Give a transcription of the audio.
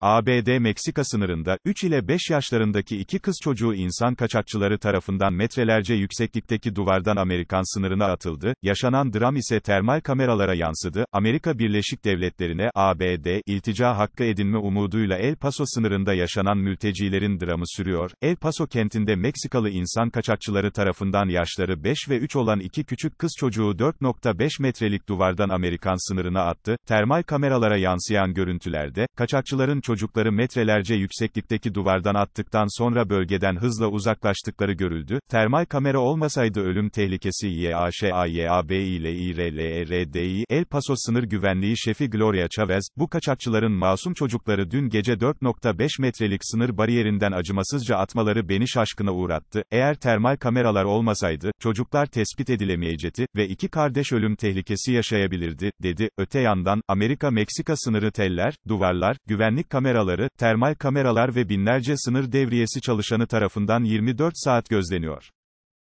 ABD-Meksika sınırında, 3 ile 5 yaşlarındaki iki kız çocuğu insan kaçakçıları tarafından metrelerce yükseklikteki duvardan Amerikan sınırına atıldı, yaşanan dram ise termal kameralara yansıdı, Amerika Birleşik Devletleri'ne ABD, iltica hakkı edinme umuduyla El Paso sınırında yaşanan mültecilerin dramı sürüyor, El Paso kentinde Meksikalı insan kaçakçıları tarafından yaşları 5 ve 3 olan iki küçük kız çocuğu 4.5 metrelik duvardan Amerikan sınırına attı, termal kameralara yansıyan görüntülerde, kaçakçıların çocukları metrelerce yükseklikteki duvardan attıktan sonra bölgeden hızla uzaklaştıkları görüldü. Termal kamera olmasaydı ölüm tehlikesi YAŞAYAB ile İRLRDİ El Paso sınır güvenliği şefi Gloria Chavez, bu kaçakçıların masum çocukları dün gece 4.5 metrelik sınır bariyerinden acımasızca atmaları beni şaşkına uğrattı. Eğer termal kameralar olmasaydı, çocuklar tespit edilemeyecekti ve iki kardeş ölüm tehlikesi yaşayabilirdi, dedi. Öte yandan, Amerika-Meksika sınırı teller, duvarlar, güvenlik kameraları kameraları, termal kameralar ve binlerce sınır devriyesi çalışanı tarafından 24 saat gözleniyor.